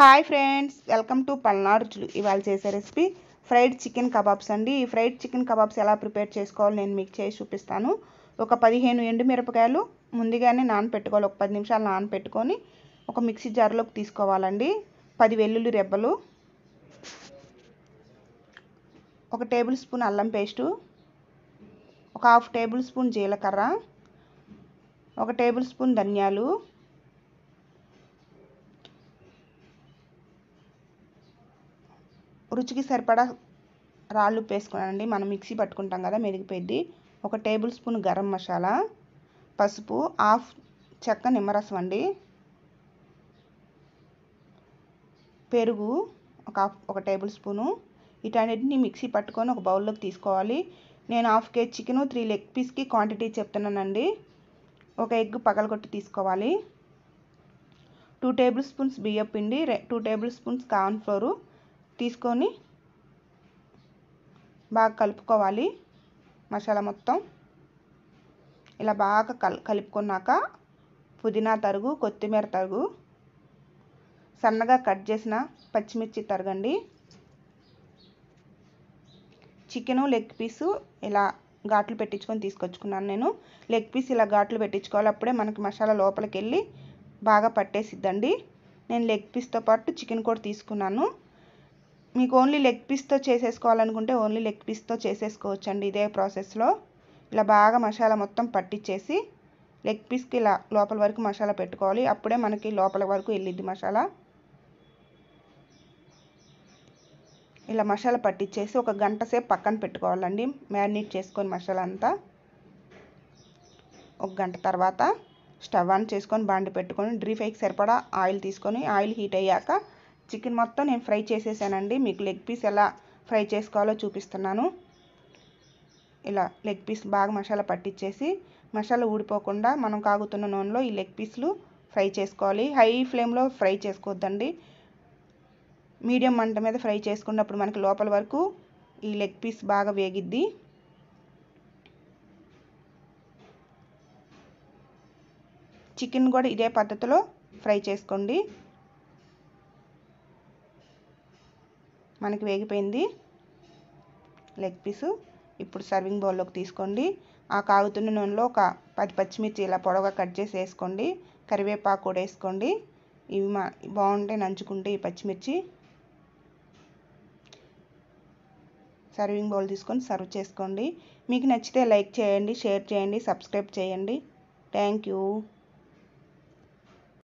hi friends welcome to Palnadu రుచులు ఇవాళ చేసే రెసిపీ ఫ్రైడ్ చికెన్ కబాబ్స్ అండి ఈ ఫ్రైడ్ చికెన్ కబాబ్స్ ఎలా ప్రిపేర్ చేసుకోవాలి నేను మీకు చేసి చూపిస్తాను ఒక పదిహేను ఎండుమిరపకాయలు ముందుగానే నానపెట్టుకోవాలి ఒక పది నిమిషాలు నానపెట్టుకొని ఒక మిక్సీ జార్లోకి తీసుకోవాలండి పది వెల్లుల్లి రెబ్బలు ఒక టేబుల్ స్పూన్ అల్లం పేస్టు ఒక హాఫ్ టేబుల్ స్పూన్ జీలకర్ర ఒక టేబుల్ స్పూన్ ధనియాలు రుచికి సరిపడా రాళ్ళు వేసుకున్నానండి మనం మిక్సీ పట్టుకుంటాం కదా మెరిగిపోయి ఒక టేబుల్ స్పూన్ గరం మసాలా పసుపు హాఫ్ చెక్క నిమ్మరసం అండి పెరుగు ఒక హాఫ్ ఒక టేబుల్ స్పూను వీటన్నిటిని మిక్సీ పట్టుకొని ఒక బౌల్లోకి తీసుకోవాలి నేను half kg chicken three leg పీస్కి క్వాంటిటీ చెప్తున్నానండి ఒక ఎగ్ పగలగొట్టి తీసుకోవాలి టూ టేబుల్ స్పూన్స్ బియ్యం పిండి టూ టేబుల్ స్పూన్స్ కార్న్ఫ్లోరు తీసుకొని బాగా కలుపుకోవాలి మసాలా మొత్తం ఇలా బాగా కల్ కలుపుకున్నాక పుదీనా తరుగు కొత్తిమీర తరుగు సన్నగా కట్ చేసిన పచ్చిమిర్చి తరగండి చికెను లెగ్ పీసు ఇలా ఘాట్లు పెట్టించుకొని తీసుకొచ్చుకున్నాను నేను లెగ్ పీస్ ఇలా ఘాట్లు పెట్టించుకోవాలి అప్పుడే మనకి మసాలా లోపలికి వెళ్ళి బాగా పట్టేసిద్దండి నేను లెగ్ పీస్తో పాటు చికెన్ కూడా తీసుకున్నాను మీకు ఓన్లీ లెగ్ పీస్తో చేసేసుకోవాలనుకుంటే ఓన్లీ లెగ్ పీస్తో చేసేసుకోవచ్చండి ఇదే ప్రాసెస్లో ఇలా బాగా మసాలా మొత్తం పట్టించేసి లెగ్ పీస్కి ఇలా లోపల వరకు మసాలా పెట్టుకోవాలి అప్పుడే మనకి లోపల వరకు వెళ్ళిద్ది మసాలా ఇలా మసాలా పట్టించేసి ఒక గంట సేపు పక్కన పెట్టుకోవాలండి మ్యారినేట్ చేసుకొని మసాలా అంతా ఒక గంట తర్వాత స్టవ్ ఆన్ చేసుకొని బాండి పెట్టుకొని డ్రీ ఫ్రైకి సరిపడా ఆయిల్ తీసుకొని ఆయిల్ హీట్ అయ్యాక చికెన్ మొత్తం నేను ఫ్రై చేసేసానండి మీకు లెగ్ పీస్ ఎలా ఫ్రై చేసుకోవాలో చూపిస్తున్నాను ఇలా లెగ్ పీస్ బాగా మసాలా పట్టించేసి మసాలా ఊడిపోకుండా మనం కాగుతున్న నూనెలో ఈ లెగ్ పీస్లు ఫ్రై చేసుకోవాలి హై ఫ్లేమ్లో ఫ్రై చేసుకోవద్దండి మీడియం మంట మీద ఫ్రై చేసుకున్నప్పుడు మనకి లోపల వరకు ఈ లెగ్ పీస్ బాగా వేగిద్ది చికెన్ కూడా ఇదే పద్ధతిలో ఫ్రై చేసుకోండి మనకి వేగిపోయింది లెగ్ పీసు ఇప్పుడు సర్వింగ్ బౌల్లోకి తీసుకోండి ఆ కాగుతున్న నూనెలో ఒక పది పచ్చిమిర్చి ఇలా పొడవుగా కట్ చేసి వేసుకోండి కరివేపాకు కూడా వేసుకోండి ఇవి మా బాగుంటాయి నంచుకుంటే ఈ పచ్చిమిర్చి సర్వింగ్ బౌల్ తీసుకొని సర్వ్ చేసుకోండి మీకు నచ్చితే లైక్ చేయండి షేర్ చేయండి సబ్స్క్రైబ్ చేయండి థ్యాంక్ యూ